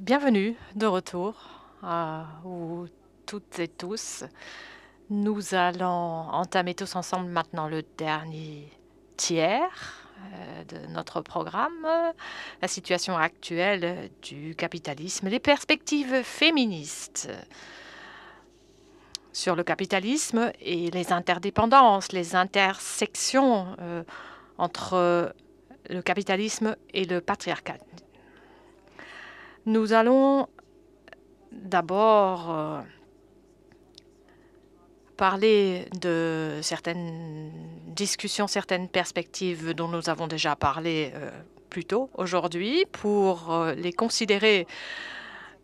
Bienvenue de retour à toutes et tous. Nous allons entamer tous ensemble maintenant le dernier tiers euh, de notre programme, la situation actuelle du capitalisme, les perspectives féministes sur le capitalisme et les interdépendances, les intersections euh, entre le capitalisme et le patriarcat. Nous allons d'abord euh, parler de certaines discussions, certaines perspectives dont nous avons déjà parlé euh, plus tôt aujourd'hui pour euh, les considérer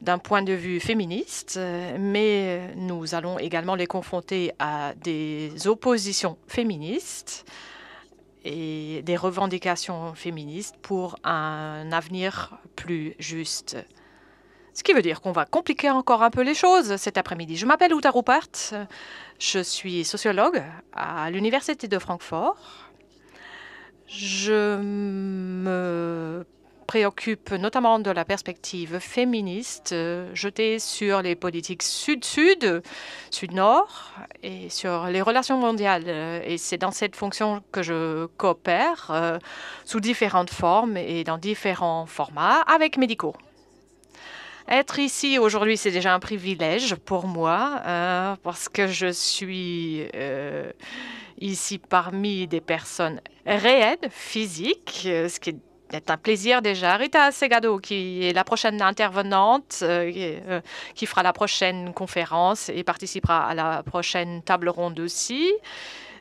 d'un point de vue féministe, mais nous allons également les confronter à des oppositions féministes et des revendications féministes pour un avenir plus juste. Ce qui veut dire qu'on va compliquer encore un peu les choses cet après-midi. Je m'appelle Uta Ruppert, je suis sociologue à l'Université de Francfort. Je me préoccupe notamment de la perspective féministe euh, jetée sur les politiques sud-sud, sud-nord et sur les relations mondiales. Euh, et c'est dans cette fonction que je coopère euh, sous différentes formes et dans différents formats avec médicaux. Être ici aujourd'hui, c'est déjà un privilège pour moi parce que je suis ici parmi des personnes réelles, physiques, ce qui est c'est un plaisir déjà. Rita Segado, qui est la prochaine intervenante, euh, euh, qui fera la prochaine conférence et participera à la prochaine table ronde aussi.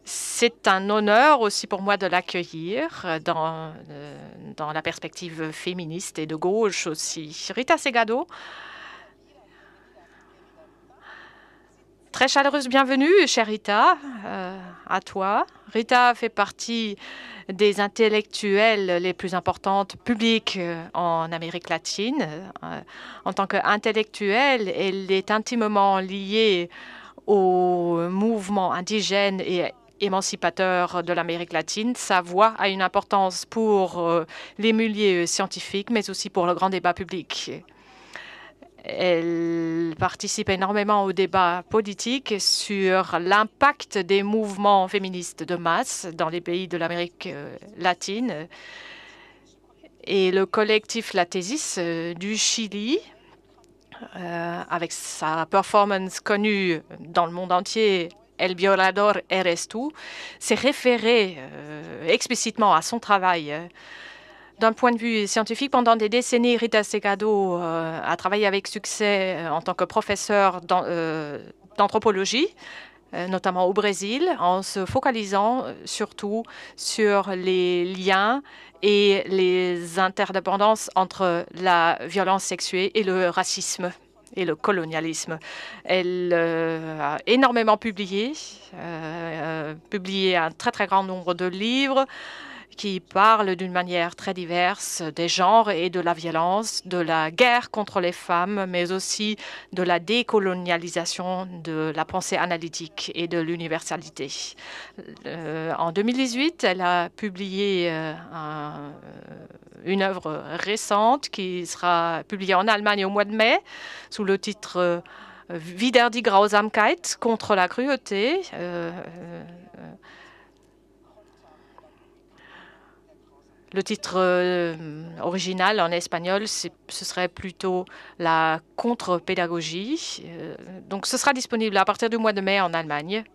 C'est un honneur aussi pour moi de l'accueillir dans, euh, dans la perspective féministe et de gauche aussi. Rita Segado, très chaleureuse bienvenue, chère Rita, à toi. Rita fait partie des intellectuels les plus importantes publiques euh, en Amérique latine. Euh, en tant qu'intellectuelle, elle est intimement liée au mouvement indigène et émancipateur de l'Amérique latine. Sa voix a une importance pour euh, les milieux scientifiques, mais aussi pour le grand débat public. Elle participe énormément au débat politique sur l'impact des mouvements féministes de masse dans les pays de l'Amérique euh, latine. Et le collectif La euh, du Chili, euh, avec sa performance connue dans le monde entier, El Violador Eres Tú, s'est référé explicitement à son travail d'un point de vue scientifique, pendant des décennies, Rita Segado euh, a travaillé avec succès euh, en tant que professeure euh, d'anthropologie, notamment au Brésil, en se focalisant surtout sur les liens et les interdépendances entre la violence sexuée et le racisme et le colonialisme. Elle a énormément publié, publié un très très grand nombre de livres, qui parle d'une manière très diverse des genres et de la violence, de la guerre contre les femmes, mais aussi de la décolonialisation de la pensée analytique et de l'universalité. Euh, en 2018, elle a publié euh, une œuvre récente qui sera publiée en Allemagne au mois de mai sous le titre euh, Wider die Grausamkeit contre la cruauté. Le titre euh, original en espagnol, ce serait plutôt la contre-pédagogie. Euh, donc ce sera disponible à partir du mois de mai en Allemagne.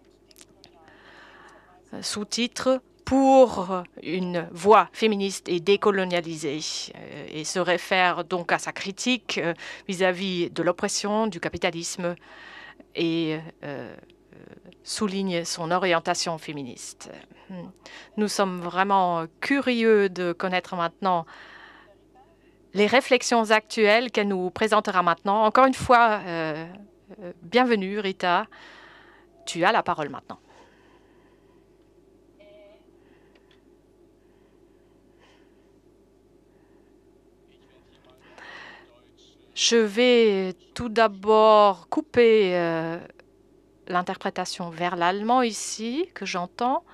Euh, sous-titre pour une voix féministe et décolonialisée et se réfère donc à sa critique vis-à-vis de l'oppression, du capitalisme et souligne son orientation féministe. Hmm. Nous sommes vraiment euh, curieux de connaître maintenant les réflexions actuelles qu'elle nous présentera maintenant. Encore une fois, euh, euh, bienvenue Rita. Tu as la parole maintenant. Je vais tout d'abord couper l'interprétation vers l'allemand ici que j'entends.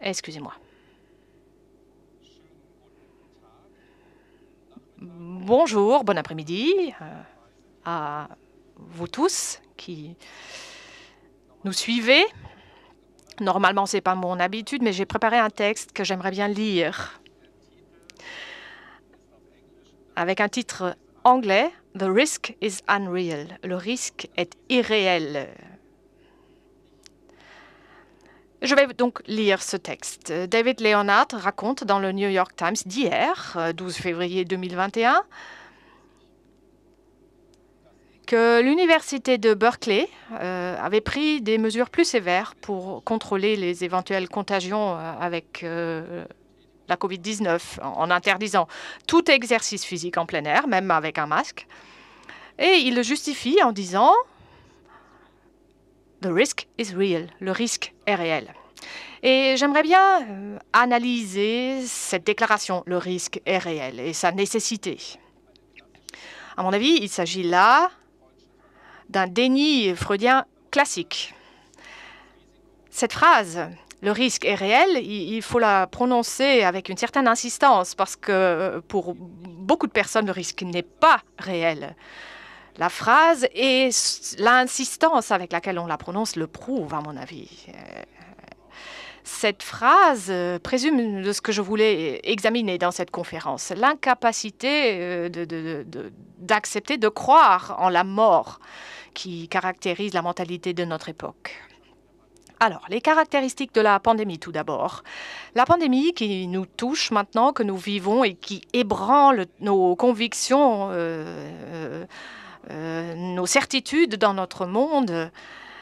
Excusez-moi. Bonjour, bon après-midi euh, à vous tous qui nous suivez. Normalement, ce n'est pas mon habitude, mais j'ai préparé un texte que j'aimerais bien lire avec un titre anglais, The risk is unreal. Le risque est irréel. Je vais donc lire ce texte. David Leonard raconte dans le New York Times d'hier, 12 euh, février 2021, que l'université de Berkeley euh, avait pris des mesures plus sévères pour contrôler les éventuelles contagions euh, avec la COVID-19 en, interdisant tout exercice physique en plein air, même avec un masque. Et il le justifie en disant The risk is real. Le risque est réel. Et j'aimerais bien euh, analyser cette déclaration, le risque est réel, et sa nécessité. À mon avis, il s'agit là d'un déni freudien classique. Cette phrase le risque est réel, il faut la prononcer avec une certaine insistance parce que euh, pour beaucoup de personnes, le risque n'est pas réel. La phrase et l'insistance avec laquelle on la prononce le prouve, à mon avis. Euh, cette phrase euh, présume de ce que je voulais examiner dans cette conférence, l'incapacité d'accepter, de, de croire en la mort qui caractérise la mentalité de notre époque. Alors, les caractéristiques de la pandémie tout d'abord. La pandémie qui nous touche maintenant, que nous vivons et qui ébranle nos convictions, euh, euh, euh, nos certitudes dans notre monde,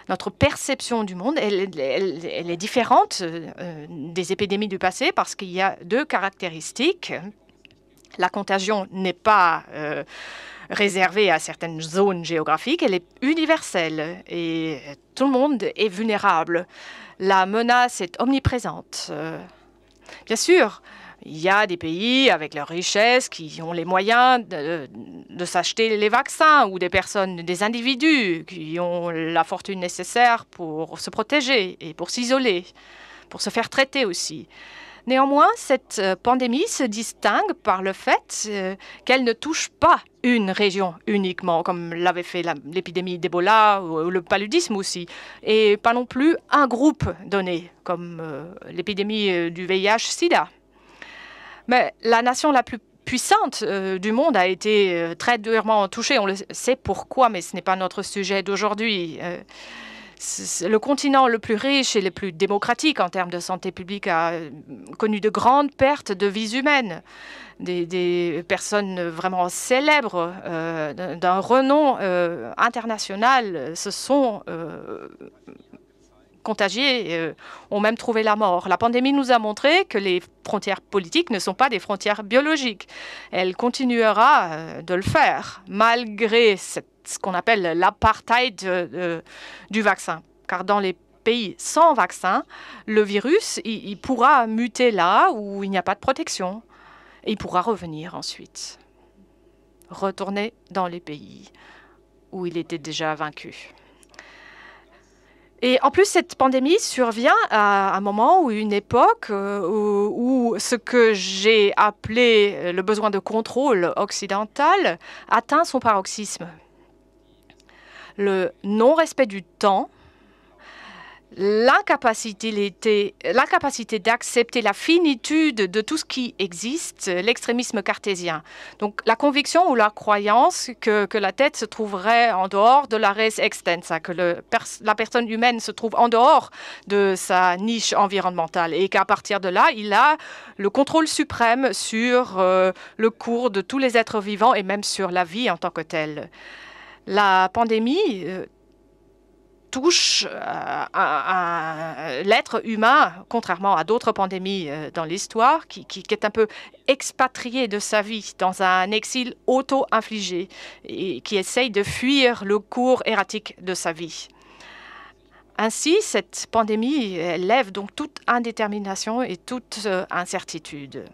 notre perception du monde, elle, est différente des épidémies du passé parce qu'il y a deux caractéristiques. La contagion n'est pas réservée à certaines zones géographiques, elle est universelle et tout le monde est vulnérable. La menace est omniprésente. Euh, bien sûr, il y a des pays avec leurs richesses qui ont les moyens de, de s'acheter les vaccins ou des personnes, des individus qui ont la fortune nécessaire pour se protéger et pour s'isoler, pour se faire traiter aussi. Néanmoins, cette euh, pandémie se distingue par le fait euh, qu'elle ne touche pas une région uniquement, comme l'avait fait l'épidémie d'Ebola ou le paludisme aussi, et pas non plus un groupe donné, comme euh, l'épidémie du VIH-Sida. Mais la nation la plus puissante du monde a été très durement touchée. On le sait pourquoi, mais ce n'est pas notre sujet d'aujourd'hui le continent le plus riche et le plus démocratique en termes de santé publique a euh, connu de grandes pertes de vies humaines. Des, personnes vraiment célèbres, euh, d'un renom euh, international, se sont contagiés euh, ont même trouvé la mort. La pandémie nous a montré que les frontières politiques ne sont pas des frontières biologiques. Elle continuera euh, de le faire, malgré ce qu'on appelle l'apartheid euh, du vaccin. Car dans les pays sans vaccin, le virus, il, pourra muter là où il n'y a pas de protection. Et il pourra revenir ensuite, retourner dans les pays où il était déjà vaincu. Et en plus, cette pandémie survient à un moment ou une époque euh, où, ce que j'ai appelé euh, le besoin de contrôle occidental atteint son paroxysme. Le non-respect du temps l'incapacité d'accepter la finitude de tout ce qui existe, l'extrémisme cartésien. Donc la conviction ou la croyance que, la tête se trouverait en dehors de la res extensa, que la personne humaine se trouve en dehors de sa niche environnementale et qu'à partir de là, il a le contrôle suprême sur euh, le cours de tous les êtres vivants et même sur la vie en tant que telle. La pandémie... Euh, touche euh, à, l'être humain, contrairement à d'autres pandémies euh, dans l'histoire, qui, qui, est un peu expatrié de sa vie dans un exil auto-infligé et qui essaye de fuir le cours erratique de sa vie. Ainsi, cette pandémie lève donc toute indétermination et toute euh, incertitude.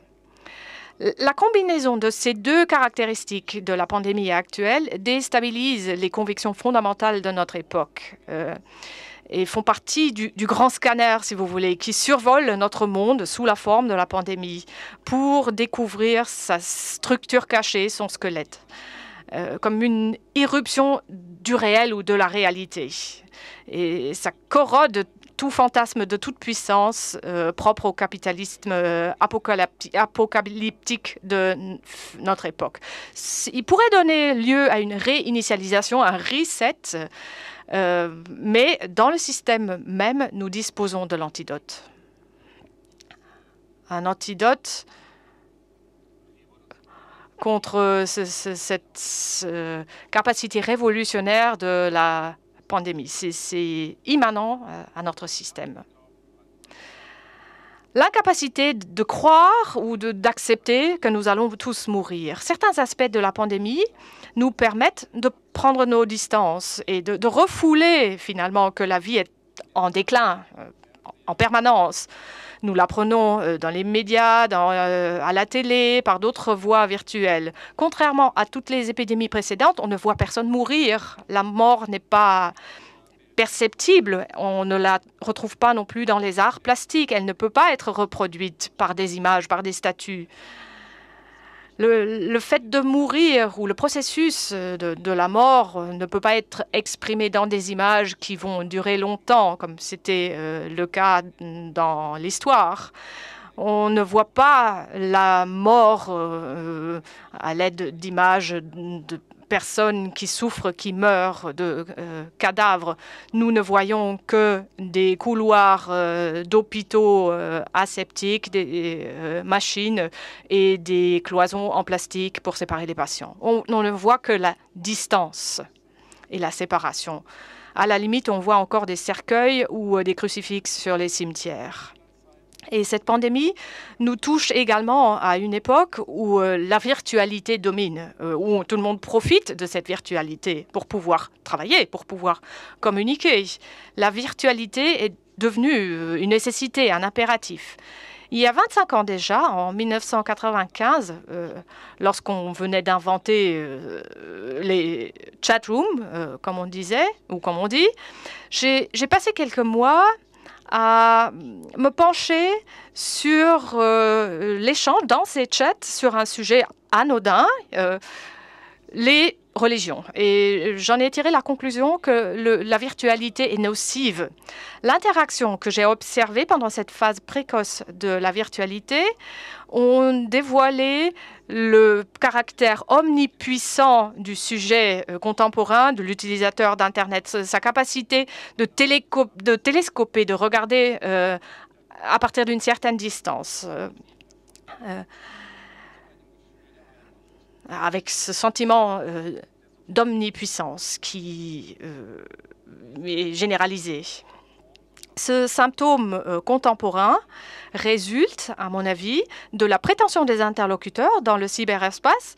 La combinaison de ces deux caractéristiques de la pandémie actuelle déstabilise les convictions fondamentales de notre époque euh, et font partie du, grand scanner, si vous voulez, qui survole notre monde sous la forme de la pandémie pour découvrir sa structure cachée, son squelette, euh, comme une irruption du réel ou de la réalité. Et ça corrode fantasme de toute puissance euh, propre au capitalisme euh, apocalyptique de notre époque. Il pourrait donner lieu à une réinitialisation, un reset, euh, mais dans le système même, nous disposons de l'antidote. Un antidote contre cette capacité révolutionnaire de la pandémie. C'est immanent euh, à notre système. L'incapacité de croire ou d'accepter que nous allons tous mourir. Certains aspects de la pandémie nous permettent de prendre nos distances et de, de refouler finalement que la vie est en déclin euh, en permanence. Nous l'apprenons euh, dans les médias, euh, à la télé, par d'autres voies virtuelles. Contrairement à toutes les épidémies précédentes, on ne voit personne mourir. La mort n'est pas perceptible. On ne la retrouve pas non plus dans les arts plastiques. Elle ne peut pas être reproduite par des images, par des statues. Le, fait de mourir ou le processus euh, de, la mort euh, ne peut pas être exprimé dans des images qui vont durer longtemps, comme c'était euh, le cas dans l'histoire. On ne voit pas la mort à l'aide d'images de, personnes qui souffrent, qui meurent, de euh, cadavres. Nous ne voyons que des couloirs euh, d'hôpitaux euh, aseptiques, des machines et des cloisons en plastique pour séparer les patients. On, on, ne voit que la distance et la séparation. À la limite, on voit encore des cercueils ou des crucifixes sur les cimetières. Et cette pandémie nous touche également à une époque où euh, la virtualité domine, euh, où tout le monde profite de cette virtualité pour pouvoir travailler, pour pouvoir communiquer. La virtualité est devenue euh, une nécessité, un impératif. Il y a 25 ans déjà, en 1995, lorsqu'on venait d'inventer les chat rooms, comme on disait, ou comme on dit, j'ai passé quelques mois à me pencher sur euh, l'échange dans ces chats sur un sujet anodin, euh, les religion. Et j'en ai tiré la conclusion que la virtualité est nocive. L'interaction que j'ai observée pendant cette phase précoce de la virtualité ont dévoilé le caractère omnipuissant du sujet euh, contemporain, de l'utilisateur d'Internet, sa capacité de, de, télescoper, de regarder euh, à partir d'une certaine distance. Euh, avec ce sentiment euh, d'omnipuissance qui euh, est généralisé. Ce symptôme euh, contemporain résulte, à mon avis, de la prétention des interlocuteurs dans le cyberespace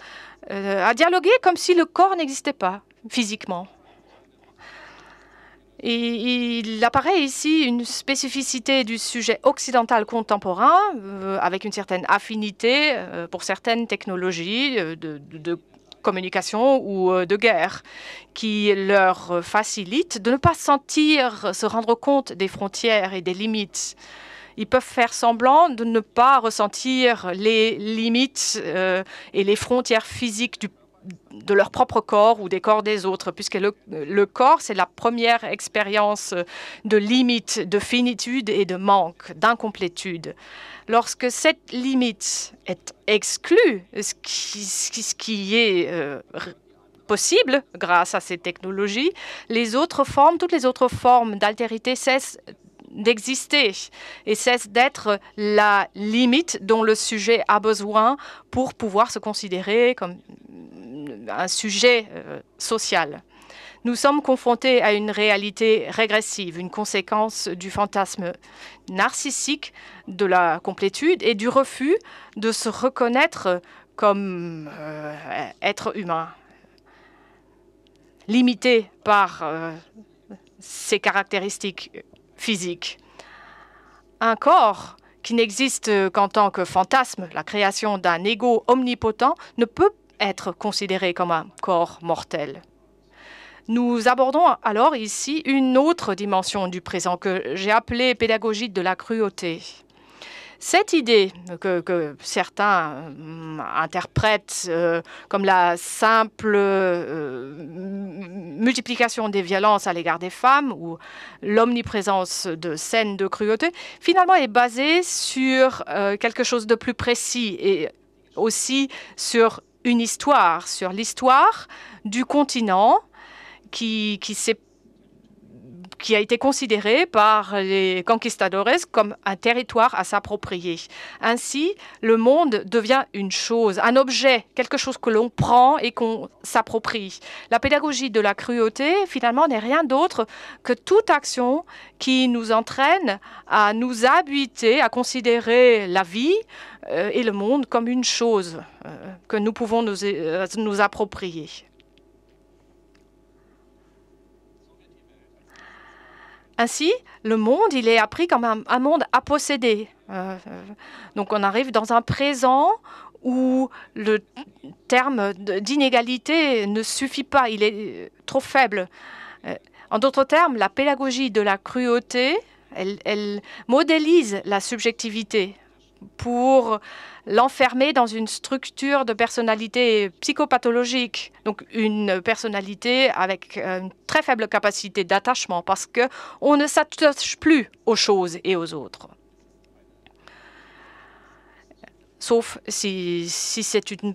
à dialoguer comme si le corps n'existait pas physiquement il apparaît ici une spécificité du sujet occidental contemporain, euh, avec une certaine affinité euh, pour certaines technologies euh, de, communication ou de guerre, qui leur facilite de ne pas sentir, se rendre compte des frontières et des limites. Ils peuvent faire semblant de ne pas ressentir les limites et les frontières physiques du de leur propre corps ou des corps des autres, puisque le, corps, c'est la première expérience de limite, de finitude et de manque, d'incomplétude. Lorsque cette limite est exclue, ce qui, est euh, possible grâce à ces technologies, les autres formes, toutes les autres formes d'altérité cessent d'exister et cessent d'être la limite dont le sujet a besoin pour pouvoir se considérer comme un sujet euh, social. Nous sommes confrontés à une réalité régressive, une conséquence du fantasme narcissique de la complétude et du refus de se reconnaître comme euh, être humain, limité par euh, ses caractéristiques physiques. Un corps qui n'existe qu'en tant que fantasme, la création d'un ego omnipotent, ne peut être considéré comme un corps mortel. Nous abordons alors ici une autre dimension du présent que j'ai appelée pédagogie de la cruauté. Cette idée que, certains hum, interprètent euh, comme la simple euh, multiplication des violences à l'égard des femmes ou l'omniprésence de scènes de cruauté, finalement est basée sur euh, quelque chose de plus précis et aussi sur une histoire sur l'histoire du continent qui, qui a été considéré par les conquistadores comme un territoire à s'approprier. Ainsi, le monde devient une chose, un objet, quelque chose que l'on prend et qu'on s'approprie. La pédagogie de la cruauté, finalement, n'est rien d'autre que toute action qui nous entraîne à nous habiter, à considérer la vie euh, et le monde comme une chose euh, que nous pouvons nous, euh, nous approprier. Ainsi, le monde, il est appris comme un, monde à posséder. donc on arrive dans un présent où le terme d'inégalité ne suffit pas, il est trop faible. en d'autres termes, la pédagogie de la cruauté, elle modélise la subjectivité pour l'enfermer dans une structure de personnalité psychopathologique, donc une personnalité avec euh, une très faible capacité d'attachement parce que on ne s'attache plus aux choses et aux autres. Sauf si, si c'est une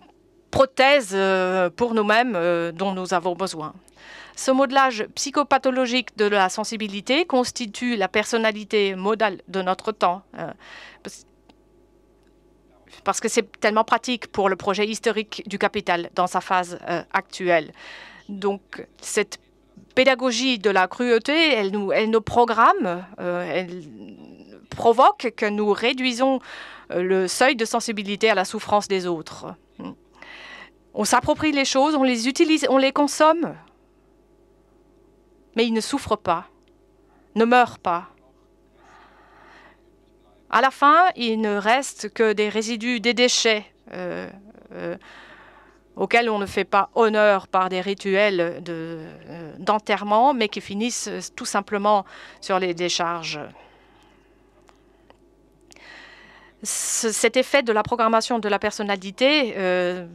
prothèse euh, pour nous-mêmes euh, dont nous avons besoin. Ce modelage psychopathologique de la sensibilité constitue la personnalité modale de notre temps parce que c'est tellement pratique pour le projet historique du capital dans sa phase euh, actuelle. Donc, cette pédagogie de la cruauté, elle nous, elle nous programme, euh, elle provoque que nous réduisons euh, le seuil de sensibilité à la souffrance des autres. On s'approprie les choses, on les utilise, on les consomme, mais ils ne souffrent pas, ne meurent pas, à la fin, il ne reste que des résidus, des déchets euh, euh, auxquels on ne fait pas honneur par des rituels euh, d'enterrement, mais qui finissent tout simplement sur les décharges cet effet de la programmation de la personnalité euh,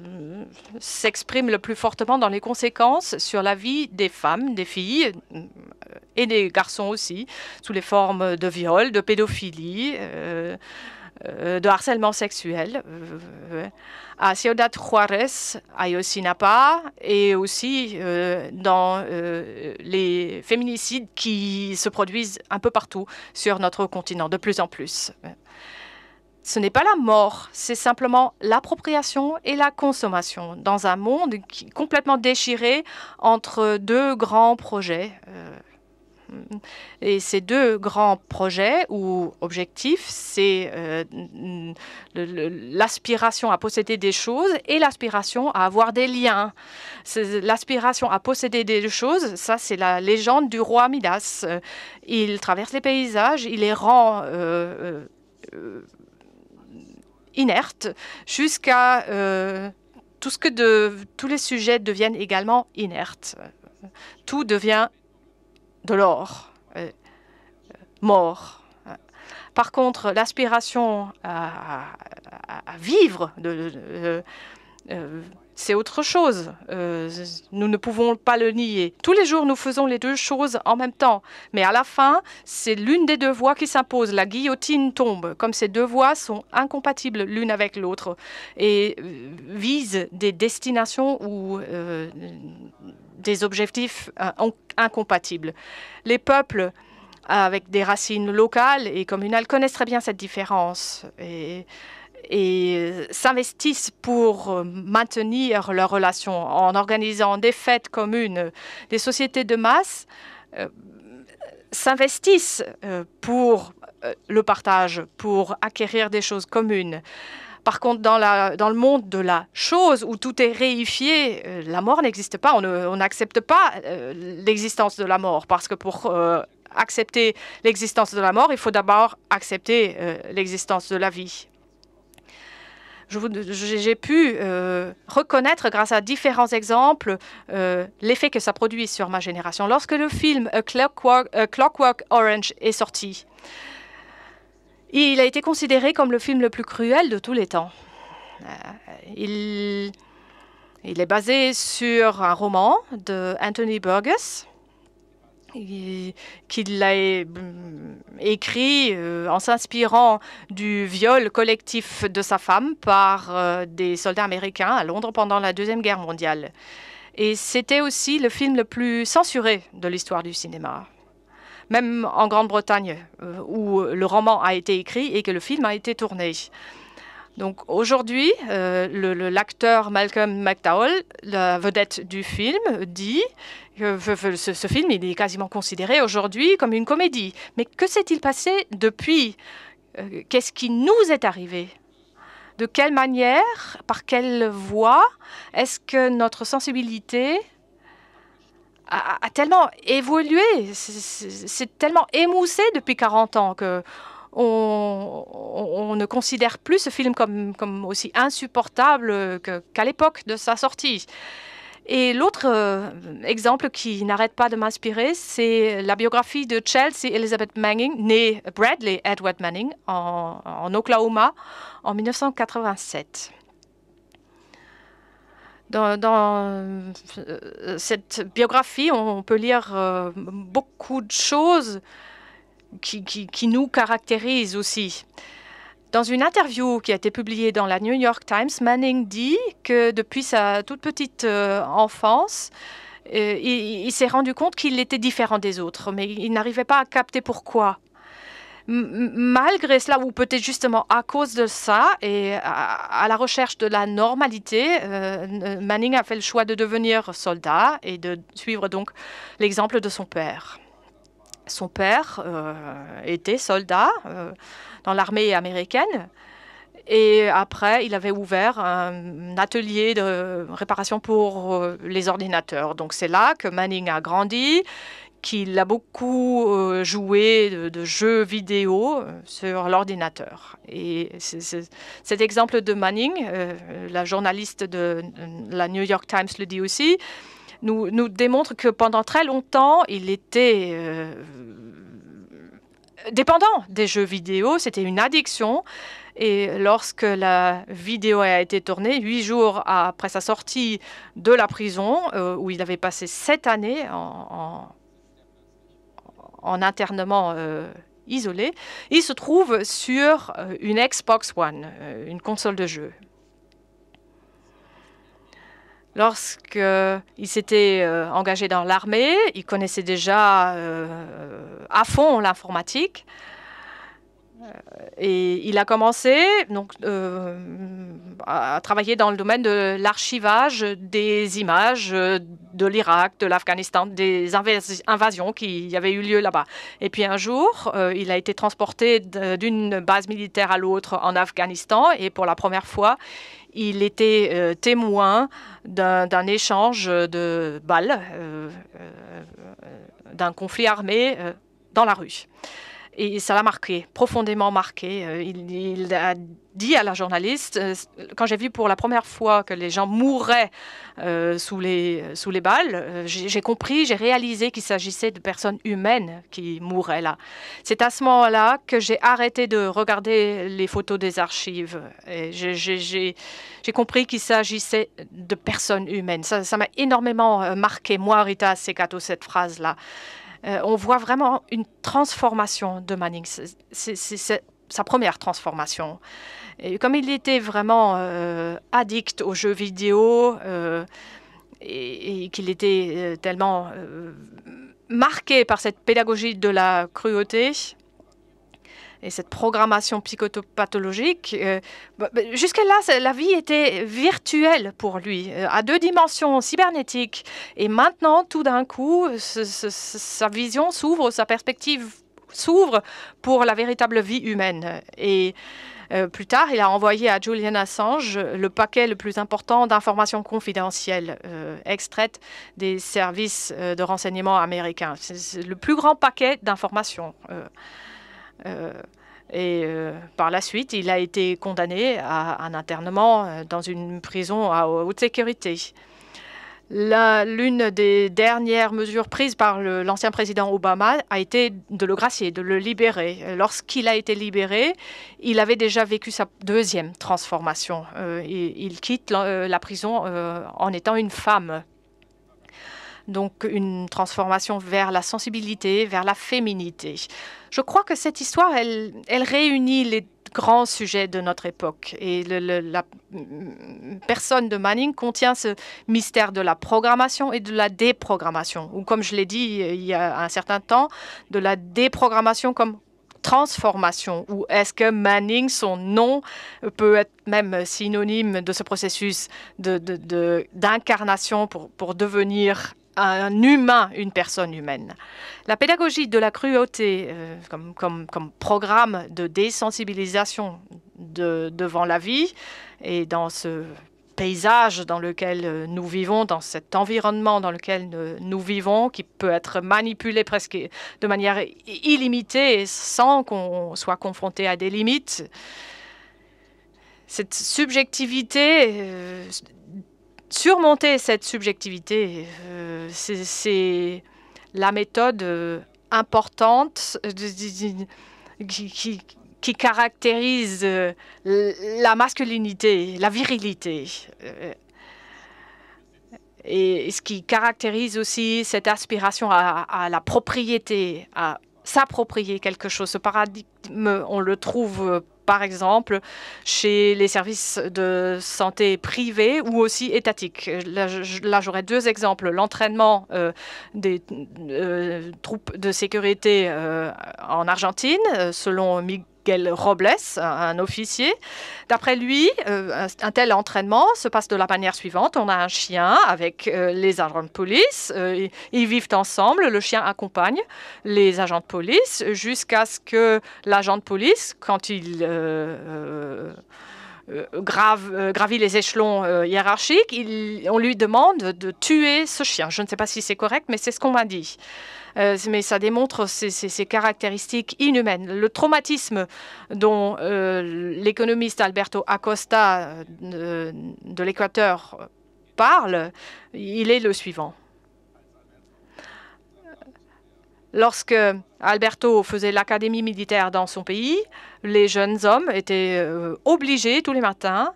s'exprime le plus fortement dans les conséquences sur la vie des femmes, des filles euh, et des garçons aussi, sous les formes de viol, de pédophilie, euh, de harcèlement sexuel. à Ciudad Juárez, à Yosinapa, et aussi dans les féminicides qui se produisent un peu partout sur notre continent, de plus en plus ce n'est pas la mort, c'est simplement l'appropriation et la consommation dans un monde complètement déchiré entre deux grands projets. Euh, et ces deux grands projets ou objectifs, c'est euh, l'aspiration à posséder des choses et l'aspiration à avoir des liens. L'aspiration à posséder des choses, ça c'est la légende du roi Midas. Il traverse les paysages, il les rend... Euh, inerte jusqu'à euh, tout ce que de, tous les sujets deviennent également inertes. Tout devient de l'or, euh, euh, mort. Par contre, l'aspiration à, vivre, de, euh, c'est autre chose. Euh, nous ne pouvons pas le nier. Tous les jours, nous faisons les deux choses en même temps. Mais à la fin, c'est l'une des deux voies qui s'impose. La guillotine tombe, comme ces deux voies sont incompatibles l'une avec l'autre et euh, visent des destinations ou des objectifs incompatibles. Les peuples avec des racines locales et communales connaissent très bien cette différence et euh, s'investissent pour euh, maintenir leurs relations en organisant des fêtes communes, euh, des sociétés de masse s'investissent pour le partage, pour acquérir des choses communes. Par contre, dans, le monde de la chose où tout est réifié, la mort n'existe pas. On n'accepte pas l'existence de la mort parce que pour accepter l'existence de la mort, il faut d'abord accepter l'existence de la vie. J'ai pu euh, reconnaître, grâce à différents exemples, euh, l'effet que ça produit sur ma génération. Lorsque le film A Clockwork, Orange est sorti, il a été considéré comme le film le plus cruel de tous les temps. Euh, il, il est basé sur un roman de Anthony Burgess qu'il l'a mm, écrit euh, en s'inspirant du viol collectif de sa femme par euh, des soldats américains à Londres pendant la Deuxième Guerre mondiale. Et c'était aussi le film le plus censuré de l'histoire du cinéma, même en Grande-Bretagne, euh, où le roman a été écrit et que le film a été tourné. Donc aujourd'hui, euh, l'acteur Malcolm McDowell, la vedette du film, dit que ce, film il est quasiment considéré aujourd'hui comme une comédie. Mais que s'est-il passé depuis euh, Qu'est-ce qui nous est arrivé De quelle manière, par quelle voie, est-ce que notre sensibilité a, a tellement évolué, c'est tellement émoussé depuis 40 ans que on, ne considère plus ce film comme, aussi insupportable qu'à l'époque de sa sortie. Et l'autre euh, exemple qui n'arrête pas de m'inspirer, c'est la biographie de Chelsea Elizabeth Manning, née Bradley Edward Manning, en, Oklahoma en 1987. Dans, euh, cette biographie, on peut lire euh, beaucoup de choses qui, nous caractérise aussi. Dans une interview qui a été publiée dans la New York Times, Manning dit que depuis sa toute petite euh, enfance, euh, il, s'est rendu compte qu'il était différent des autres, mais il n'arrivait pas à capter pourquoi. malgré cela, ou peut-être justement à cause de ça, et à, la recherche de la normalité, euh, Manning a fait le choix de devenir soldat et de suivre donc l'exemple de son père. Son père euh, était soldat euh, dans l'armée américaine. Et après, il avait ouvert un atelier de réparation pour euh, les ordinateurs. Donc c'est là que Manning a grandi, qu'il a beaucoup joué de, jeux vidéo sur l'ordinateur. Et cet exemple de Manning, la journaliste de la New York Times le dit aussi, nous, nous démontre que pendant très longtemps, il était euh, dépendant des jeux vidéo, c'était une addiction. Et lorsque la vidéo a été tournée, huit jours après sa sortie de la prison, euh, où il avait passé sept années en, internement euh, isolé, il se trouve sur une Xbox One, une console de jeu. Lorsqu'il euh, s'était euh, engagé dans l'armée, il connaissait déjà euh, à fond l'informatique. Euh, et il a commencé donc, euh, à travailler dans le domaine de l'archivage des images euh, de l'Irak, de l'Afghanistan, des invasions qui avaient eu lieu là-bas. Et puis un jour, il a été transporté d'une base militaire à l'autre en Afghanistan et pour la première fois, il était témoin d'un échange de balles, d'un conflit armé dans la rue et ça l'a marqué, profondément marqué. Euh, il, a dit à la journaliste, euh, quand j'ai vu pour la première fois que les gens mouraient euh, sous, les, sous les balles, j'ai compris, j'ai réalisé qu'il s'agissait de personnes humaines qui mouraient là. C'est à ce moment-là que j'ai arrêté de regarder les photos des archives. J'ai compris qu'il s'agissait de personnes humaines. Ça m'a énormément marqué, moi, Rita Secato, cette phrase-là. Euh, on voit vraiment une transformation de Manning. C'est sa première transformation. Et comme il était vraiment euh, addict aux jeux vidéo euh, et qu'il était tellement marqué par cette pédagogie de la cruauté, et cette programmation psychopathologique. Euh, bah, bah, Jusqu'à là la vie était virtuelle pour lui, euh, à deux dimensions, cybernétique. Et maintenant, tout d'un coup, sa vision s'ouvre, sa perspective s'ouvre pour la véritable vie humaine. Et euh, plus tard, il a envoyé à Julian Assange le paquet le plus important d'informations confidentielles extraites des services de renseignement américains. C'est le plus grand paquet d'informations. Euh, et euh, par la suite, il a été condamné à un internement euh, dans une prison à haute sécurité. L'une des dernières mesures prises par l'ancien président Obama a été de le gracier, de le libérer. Lorsqu'il a été libéré, il avait déjà vécu sa deuxième transformation. il, quitte la, prison en étant une femme donc une transformation vers la sensibilité, vers la féminité. Je crois que cette histoire, elle, réunit les grands sujets de notre époque. Et la mm, personne de Manning contient ce mystère de la programmation et de la déprogrammation, ou comme je l'ai dit il y a un certain temps, de la déprogrammation comme transformation ou est-ce que Manning, son nom, peut être même synonyme de ce processus d'incarnation pour devenir un humain, une personne humaine. La pédagogie de la cruauté euh, comme, comme, programme de désensibilisation devant la vie et dans ce paysage dans lequel euh, nous vivons, dans cet environnement dans lequel euh, nous vivons, qui peut être manipulé presque de manière illimitée sans qu'on soit confronté à des limites. Cette subjectivité Surmonter cette subjectivité, euh, c'est la méthode euh, importante euh, qui, caractérise la masculinité, la virilité. Et ce qui caractérise aussi cette aspiration à, à la propriété, à s'approprier quelque chose. Ce paradigme, on le trouve par exemple chez les services de santé privés ou aussi étatiques. Là, j'aurais deux exemples. L'entraînement euh, des euh, troupes de sécurité euh, en Argentine, selon Miguel Robles, un officier. D'après lui, euh, un tel entraînement se passe de la manière suivante. On a un chien avec euh, les agents de police. Euh, ils vivent ensemble. Le chien accompagne les agents de police jusqu'à ce que l'agent de police, quand il... grave, gravit les échelons hiérarchiques, on lui demande de tuer ce chien. Je ne sais pas si c'est correct, mais c'est ce qu'on m'a dit. Euh, mais ça démontre ces, caractéristiques inhumaines. Le traumatisme dont euh, l'économiste Alberto Acosta euh, de, l'Équateur parle, il est le suivant. Lorsque Alberto faisait l'académie militaire dans son pays, les jeunes hommes étaient obligés tous les matins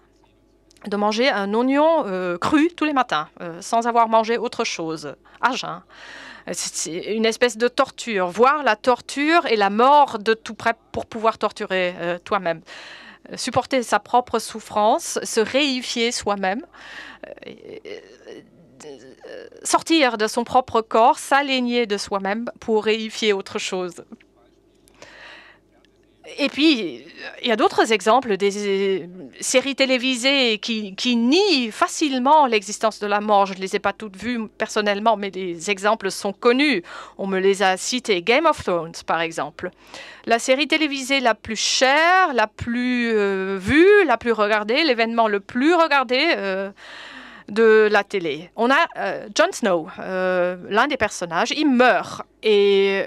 de manger un oignon cru tous les matins, sans avoir mangé autre chose, à jeun. Euh, une espèce de torture, voir la torture et la mort de tout près pour pouvoir torturer euh, toi-même. Euh, supporter sa propre souffrance, se réifier soi-même, sortir de son propre corps, s'aligner de soi-même pour réifier autre chose. Et puis, il y a d'autres exemples des euh, séries télévisées qui, qui nient facilement l'existence de la mort. Je ne les ai pas toutes vues personnellement, mais les exemples sont connus. On me les a cités. Game of Thrones, par exemple. La série télévisée la plus chère, la plus euh, vue, la plus regardée, l'événement le plus regardé. Euh, de la télé. On a Jon Snow, l'un des personnages, il meurt et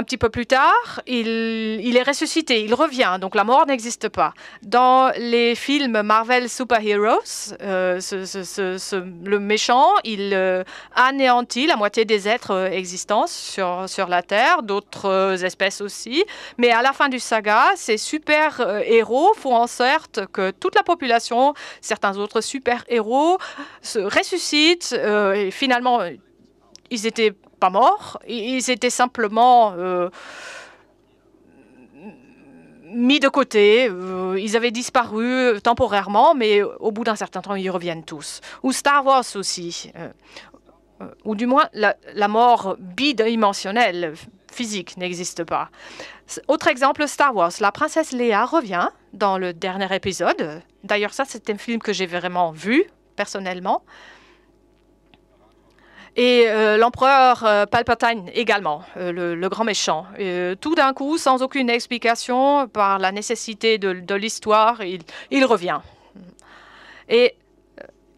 un petit peu plus tard, il, est ressuscité, il revient, donc la mort n'existe pas. Dans les films Marvel Super Heroes, euh, le méchant, il euh, anéantit la moitié des êtres euh, existants sur, sur la Terre, d'autres espèces aussi. Mais à la fin du saga, ces super-héros font en sorte que toute la population, certains autres super-héros, se ressuscitent et finalement ils étaient pas morts, ils étaient simplement euh, mis de côté, euh, ils avaient disparu euh, temporairement, mais au bout d'un certain temps, ils reviennent tous. Ou Star Wars aussi, ou du moins la, mort bidimensionnelle physique n'existe pas. Autre exemple, Star Wars. La princesse Léa revient dans le dernier épisode. D'ailleurs, ça, c'est un film que j'ai vraiment vu personnellement et euh, l'empereur euh, Palpatine également, euh, le, grand méchant. tout d'un coup, sans aucune explication, par la nécessité de, l'histoire, il, revient. Et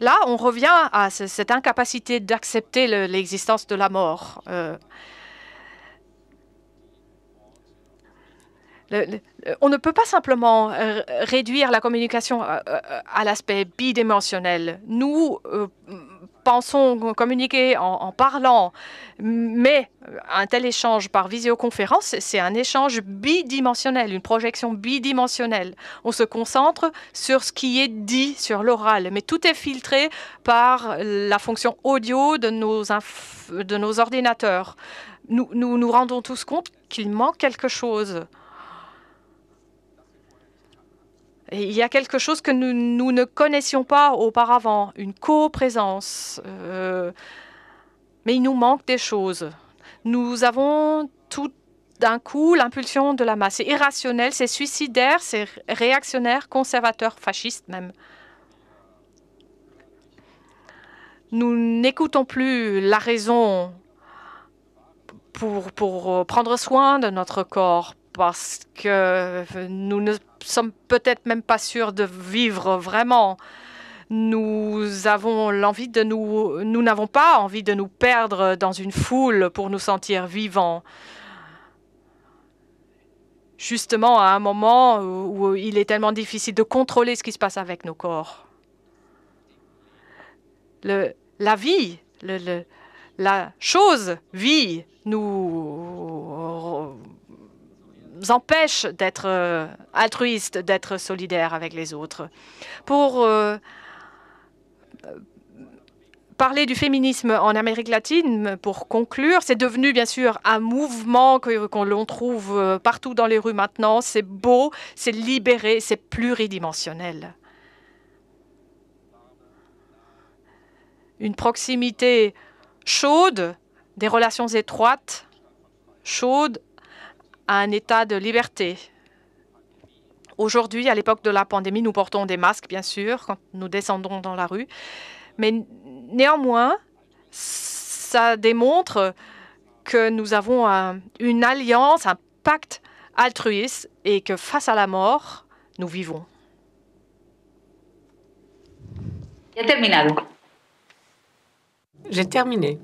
là, on revient à cette incapacité d'accepter l'existence de la mort. on ne peut pas simplement réduire la communication à, à l'aspect bidimensionnel. Nous, pensons communiquer en, en parlant, mais euh, un tel échange par visioconférence, c'est un échange bidimensionnel, une projection bidimensionnelle. On se concentre sur ce qui est dit sur l'oral, mais tout est filtré par la fonction audio de nos, de nos ordinateurs. Nous, nous nous rendons tous compte qu'il manque quelque chose. il y a quelque chose que nous, ne connaissions pas auparavant, une coprésence. Euh, mais il nous manque des choses. Nous avons tout d'un coup l'impulsion de la masse. C'est irrationnel, c'est suicidaire, c'est réactionnaire, conservateur, fasciste même. Nous n'écoutons plus la raison pour, pour euh, prendre soin de notre corps, parce que euh, nous ne sommes peut-être même pas sûrs de vivre vraiment. Nous avons l'envie de nous, nous n'avons pas envie de nous perdre dans une foule pour nous sentir vivants. Justement, à un moment où il est tellement difficile de contrôler ce qui se passe avec nos corps. Le, la vie, le, la chose vie nous empêche d'être euh, altruiste, d'être solidaire avec les autres. Pour euh, euh, parler du féminisme en Amérique latine, pour conclure, c'est devenu bien sûr un mouvement qu'on l'on trouve partout dans les rues maintenant. C'est beau, c'est libéré, c'est pluridimensionnel. Une proximité chaude, des relations étroites, chaudes à un état de liberté. Aujourd'hui, à l'époque de la pandémie, nous portons des masques, bien sûr, quand nous descendons dans la rue. Mais néanmoins, ça démontre que nous avons une alliance, un pacte altruiste et que face à la mort, nous vivons. J'ai J'ai terminé.